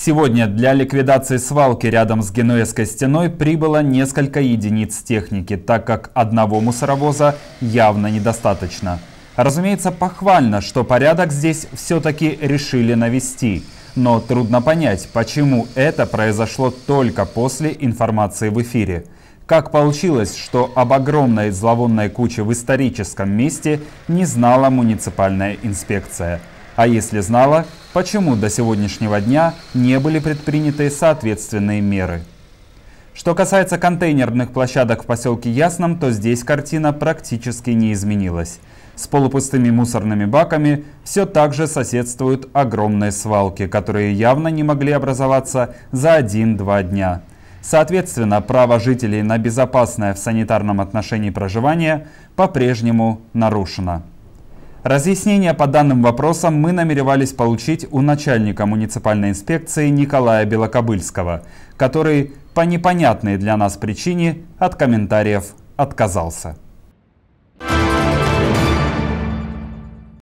Сегодня для ликвидации свалки рядом с Генуэзской стеной прибыло несколько единиц техники, так как одного мусоровоза явно недостаточно. Разумеется, похвально, что порядок здесь все-таки решили навести, но трудно понять, почему это произошло только после информации в эфире. Как получилось, что об огромной зловонной куче в историческом месте не знала муниципальная инспекция – а если знала, почему до сегодняшнего дня не были предприняты соответственные меры? Что касается контейнерных площадок в поселке Ясном, то здесь картина практически не изменилась. С полупустыми мусорными баками все так же соседствуют огромные свалки, которые явно не могли образоваться за 1-2 дня. Соответственно, право жителей на безопасное в санитарном отношении проживание по-прежнему нарушено. Разъяснения по данным вопросам мы намеревались получить у начальника муниципальной инспекции Николая Белокобыльского, который по непонятной для нас причине от комментариев отказался.